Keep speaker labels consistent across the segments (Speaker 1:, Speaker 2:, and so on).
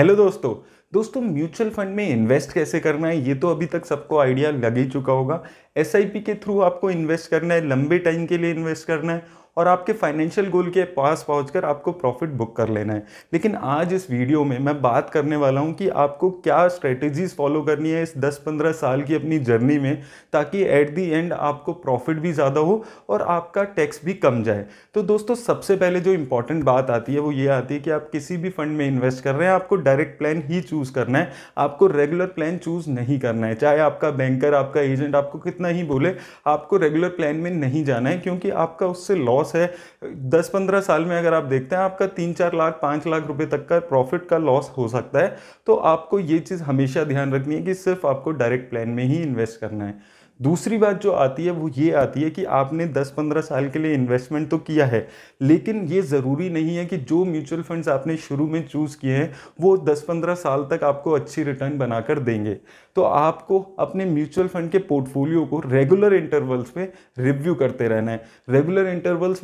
Speaker 1: hello दोस्तों दोस्तों mutual fund में इन्वेस्ट कैसे करना है ये तो अभी तक सबको आइडिया लग ही चुका होगा एस के थ्रू आपको इन्वेस्ट करना है लंबे टाइम के लिए इन्वेस्ट करना है और आपके फाइनेंशियल गोल के पास पहुँच आपको प्रॉफिट बुक कर लेना है लेकिन आज इस वीडियो में मैं बात करने वाला हूँ कि आपको क्या स्ट्रेटेजीज फॉलो करनी है इस 10-15 साल की अपनी जर्नी में ताकि एट दी एंड आपको प्रॉफिट भी ज़्यादा हो और आपका टैक्स भी कम जाए तो दोस्तों सबसे पहले जो इंपॉर्टेंट बात आती है वो ये आती है कि आप किसी भी फंड में इन्वेस्ट कर रहे हैं आपको डायरेक्ट प्लान ही चूज़ करना है आपको रेगुलर प्लान चूज़ नहीं करना है चाहे आपका बैंकर आपका एजेंट आपको कितना ही बोले आपको रेगुलर प्लान में नहीं जाना है क्योंकि आपका उससे लॉस लॉस है दस पंद्रह साल में अगर आप देखते हैं आपका तीन चार लाख पाँच लाख रुपए तक का प्रॉफिट का लॉस हो सकता है तो आपको ये चीज़ हमेशा ध्यान रखनी है कि सिर्फ आपको डायरेक्ट प्लान में ही इन्वेस्ट करना है दूसरी बात जो आती है वो ये आती है कि आपने 10-15 साल के लिए इन्वेस्टमेंट तो किया है लेकिन ये ज़रूरी नहीं है कि जो म्यूचुअल फंड्स आपने शुरू में चूज़ किए हैं वो 10-15 साल तक आपको अच्छी रिटर्न बनाकर देंगे तो आपको अपने म्यूचुअल फंड के पोर्टफोलियो को रेगुलर इंटरवल्स में रिव्यू करते रहना है रेगुलर इंटरवल्स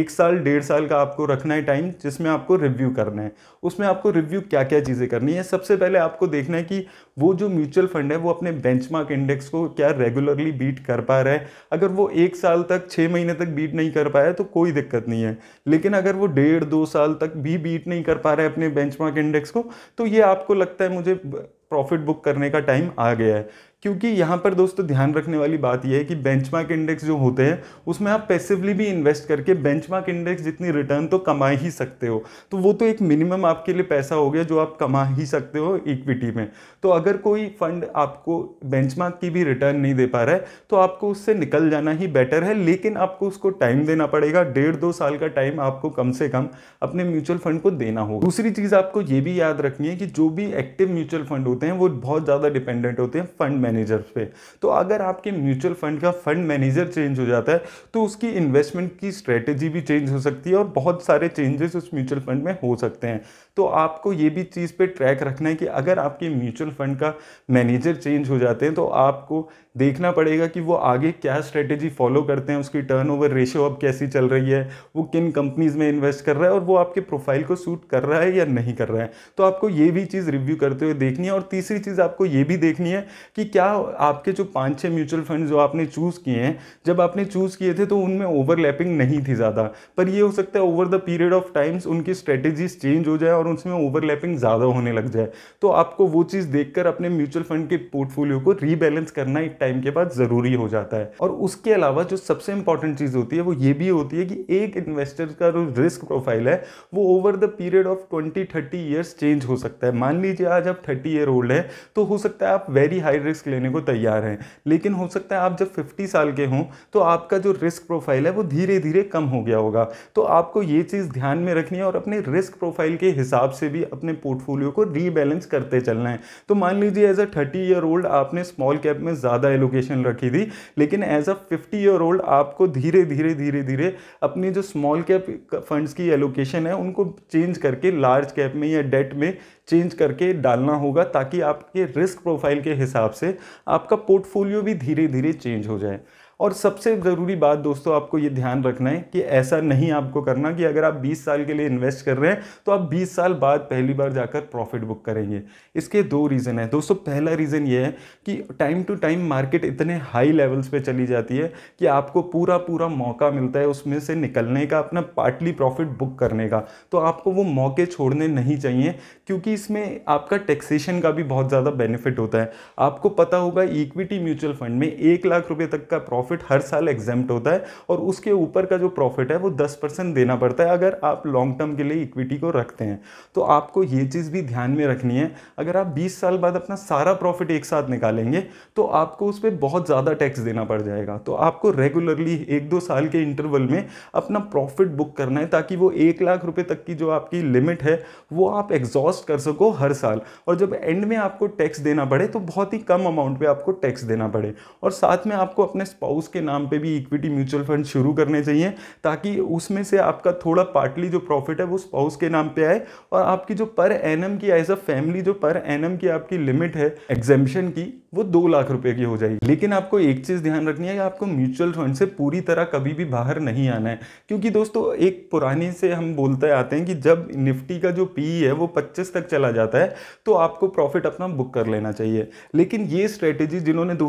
Speaker 1: एक साल डेढ़ साल का आपको रखना है टाइम जिसमें आपको रिव्यू करना है उसमें आपको रिव्यू क्या क्या चीज़ें करनी है सबसे पहले आपको देखना है कि वो जो म्यूचुअल फंड है वो अपने बेंचमार्क इंडेक्स को क्या रेगुलर रेगुलरली बीट कर पा रहा है अगर वो एक साल तक छः महीने तक बीट नहीं कर पाया तो कोई दिक्कत नहीं है लेकिन अगर वो डेढ़ दो साल तक भी बीट नहीं कर पा रहा है अपने बेंचमार्क इंडेक्स को तो ये आपको लगता है मुझे प्रॉफिट बुक करने का टाइम आ गया है क्योंकि यहाँ पर दोस्तों ध्यान रखने वाली बात यह है कि बेंचमार्क इंडेक्स जो होते हैं उसमें आप पैसिवली भी इन्वेस्ट करके बेंचमार्क इंडेक्स जितनी रिटर्न तो कमा ही सकते हो तो वो तो एक मिनिमम आपके लिए पैसा हो गया जो आप कमा ही सकते हो इक्विटी में तो अगर कोई फंड आपको बेंचमार्क की भी रिटर्न नहीं दे पा रहा है तो आपको उससे निकल जाना ही बेटर है लेकिन आपको उसको टाइम देना पड़ेगा डेढ़ दो साल का टाइम आपको कम से कम अपने म्यूचुअल फंड को देना होगा दूसरी चीज़ आपको ये भी याद रखनी है कि जो भी एक्टिव म्यूचुअल फंड होते हैं वो बहुत ज़्यादा डिपेंडेंट होते हैं फंड मैनेजर पे तो अगर आपके म्यूचुअल फंड का फंड मैनेजर चेंज हो जाता है तो उसकी इन्वेस्टमेंट की स्ट्रेटेजी भी चेंज हो सकती है और बहुत सारे चेंजेस उस म्यूचुअल फंड में हो सकते हैं तो आपको ये भी चीज़ पे ट्रैक रखना है कि अगर आपके म्यूचुअल फंड का मैनेजर चेंज हो जाते हैं तो आपको देखना पड़ेगा कि वो आगे क्या स्ट्रेटेजी फॉलो करते हैं उसकी ओवर रेशियो अब कैसी चल रही है वो किन कंपनीज में इन्वेस्ट कर रहा है और वो आपके प्रोफाइल को सूट कर रहा है या नहीं कर रहा है तो आपको ये भी चीज़ रिव्यू करते हुए देखनी है और तीसरी चीज़ आपको ये भी देखनी है कि क्या क्या आपके जो पांच छह म्यूचुअल फंड जो आपने चूज़ किए हैं जब आपने चूज़ किए थे तो उनमें ओवरलैपिंग नहीं थी ज़्यादा पर ये हो सकता है over the period of times उनकी स्ट्रेटेजीज चेंज हो जाए और उसमें ओवरलैपिंग ज़्यादा होने लग जाए तो आपको वो चीज़ देखकर अपने म्यूचुअल फंड के पोर्टफोलियो को रीबैलेंस करना एक टाइम के बाद ज़रूरी हो जाता है और उसके अलावा जो सबसे इंपॉर्टेंट चीज़ होती है वो ये भी होती है कि एक इन्वेस्टर का जो रिस्क प्रोफाइल है वो over the period of twenty thirty years change हो सकता है मान लीजिए आज आप थर्टी ईयर ओल्ड है तो हो सकता है आप वेरी हाई रिस्क लेने को तैयार हैं लेकिन हो सकता है आप जब 50 साल के हों तो आपका जो रिस्क प्रोफाइल है वो धीरे धीरे कम हो गया होगा तो आपको ये चीज़ ध्यान में रखनी है और अपने रिस्क प्रोफाइल के हिसाब से भी अपने पोर्टफोलियो को रीबैलेंस करते चलना है तो मान लीजिए as a thirty year old आपने स्मॉल कैप में ज़्यादा एलोकेशन रखी थी लेकिन as a fifty year old आपको धीरे धीरे धीरे धीरे अपनी जो स्मॉल कैप फंड्स की एलोकेशन है उनको चेंज करके लार्ज कैप में या डेट में चेंज करके डालना होगा ताकि आपके रिस्क प्रोफाइल के हिसाब से आपका पोर्टफोलियो भी धीरे धीरे चेंज हो जाए और सबसे ज़रूरी बात दोस्तों आपको ये ध्यान रखना है कि ऐसा नहीं आपको करना कि अगर आप 20 साल के लिए इन्वेस्ट कर रहे हैं तो आप 20 साल बाद पहली बार जाकर प्रॉफिट बुक करेंगे इसके दो रीज़न है दोस्तों पहला रीज़न ये है कि टाइम टू टाइम मार्केट इतने हाई लेवल्स पर चली जाती है कि आपको पूरा पूरा मौका मिलता है उसमें से निकलने का अपना पार्टली प्रॉफिट बुक करने का तो आपको वो मौके छोड़ने नहीं चाहिए क्योंकि इसमें आपका टैक्सेशन का भी बहुत ज़्यादा बेनिफिट होता है आपको पता होगा इक्विटी म्यूचुअल फंड में एक लाख रुपये तक का प्रॉफिट प्रॉफिट हर साल एग्जेम्ट होता है और उसके ऊपर का जो प्रॉफिट है वो दस परसेंट देना पड़ता है अगर आप लॉन्ग टर्म के लिए इक्विटी को रखते हैं तो आपको ये चीज़ भी ध्यान में रखनी है अगर आप बीस साल बाद अपना सारा प्रॉफिट एक साथ निकालेंगे तो आपको उस पर बहुत ज़्यादा टैक्स देना पड़ जाएगा तो आपको रेगुलरली एक दो साल के इंटरवल में अपना प्रॉफिट बुक करना है ताकि वो एक लाख रुपए तक की जो आपकी लिमिट है वो आप एग्जॉस्ट कर सको हर साल और जब एंड में आपको टैक्स देना पड़े तो बहुत ही कम अमाउंट पे आपको टैक्स देना पड़े और साथ में आपको अपने स्पाउस हाउस के नाम पे भी इक्विटी म्यूचुअल फंड शुरू करने चाहिए ताकि उसमें से आपका थोड़ा पार्टली जो प्रॉफिट है वो स्पाउस के नाम पे आए और आपकी जो पर एन की एज अ फैमिली जो पर एन की आपकी लिमिट है एग्जेम्पन की वो दो लाख रुपए की हो जाएगी लेकिन आपको एक चीज़ ध्यान रखनी है कि आपको म्यूचुअल फंड से पूरी तरह कभी भी बाहर नहीं आना है क्योंकि दोस्तों एक पुराने से हम बोलते आते हैं कि जब निफ्टी का जो पी e है वो 25 तक चला जाता है तो आपको प्रॉफिट अपना बुक कर लेना चाहिए लेकिन ये स्ट्रेटेजी जिन्होंने दो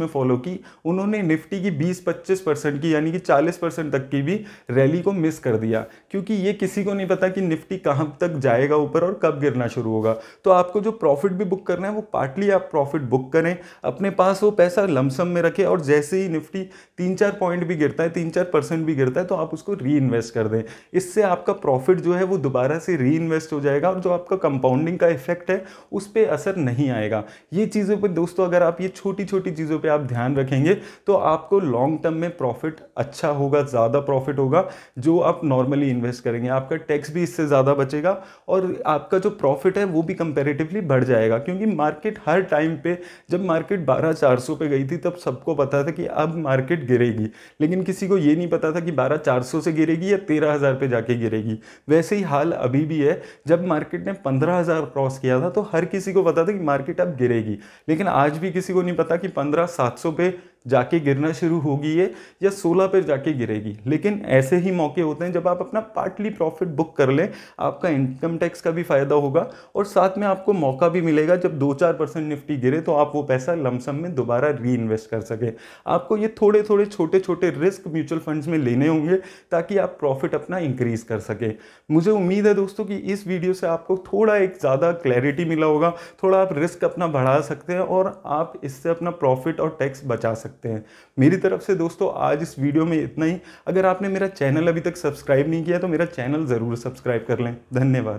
Speaker 1: में फॉलो की उन्होंने निफ्टी की 20-25 परसेंट की यानी कि 40 परसेंट तक की भी रैली को मिस कर दिया क्योंकि ये किसी को नहीं पता कि निफ्टी कहाँ तक जाएगा ऊपर और कब गिरना शुरू होगा तो आपको जो प्रॉफिट भी बुक करना है वो पार्टली आप प्रॉफिट बुक करें अपने पास वो पैसा लमसम में रखें और जैसे ही निफ्टी तीन चार पॉइंट भी गिरता है तीन चार परसेंट भी गिरता है तो आप उसको री कर दें इससे आपका प्रॉफिट जो है वो दोबारा से री हो जाएगा और जो आपका कंपाउंडिंग का इफेक्ट है उस पर असर नहीं आएगा ये चीज़ों पर दोस्तों अगर आप ये छोटी छोटी चीज़ों पर आप ध्यान रखेंगे तो आपको लॉन्ग टर्म में प्रॉफिट अच्छा होगा ज़्यादा प्रॉफिट होगा जो आप नॉर्मली इन्वेस्ट करेंगे आपका टैक्स भी इससे ज़्यादा बचेगा और आपका जो प्रॉफिट है वो भी कंपेरेटिवली बढ़ जाएगा क्योंकि मार्केट हर टाइम पे जब मार्केट बारह चार सौ पे गई थी तब सबको पता था कि अब मार्केट गिरेगी लेकिन किसी को ये नहीं पता था कि बारह चार सौ से गिरेगी या तेरह हज़ार पर जाके गिरेगी वैसे ही हाल अभी भी है जब मार्केट ने पंद्रह हज़ार क्रॉस किया था तो हर किसी को पता था कि मार्केट अब गिरेगी लेकिन आज भी किसी को नहीं पता कि पंद्रह सात सौ पे जाके गिरना शुरू होगी ये या सोलह पे जाके गिरेगी लेकिन ऐसे ही मौके होते हैं जब आप अपना पार्टली प्रॉफिट बुक कर लें आपका इनकम टैक्स का भी फ़ायदा होगा और साथ में आपको मौका भी मिलेगा जब दो चार परसेंट निफ्टी गिरे तो आप वो पैसा लमसम में दोबारा री इन्वेस्ट कर सकें आपको ये थोड़े थोड़े छोटे छोटे रिस्क म्यूचुअल फंड्स में लेने होंगे ताकि आप प्रॉफिट अपना इंक्रीज़ कर सकें मुझे उम्मीद है दोस्तों कि इस वीडियो से आपको थोड़ा एक ज़्यादा क्लैरिटी मिला होगा थोड़ा आप रिस्क अपना बढ़ा सकते हैं और आप इससे अपना प्रॉफिट और टैक्स बचा सकते सकते हैं मेरी तरफ से दोस्तों आज इस वीडियो में इतना ही अगर आपने मेरा चैनल अभी तक सब्सक्राइब नहीं किया तो मेरा चैनल ज़रूर सब्सक्राइब कर लें धन्यवाद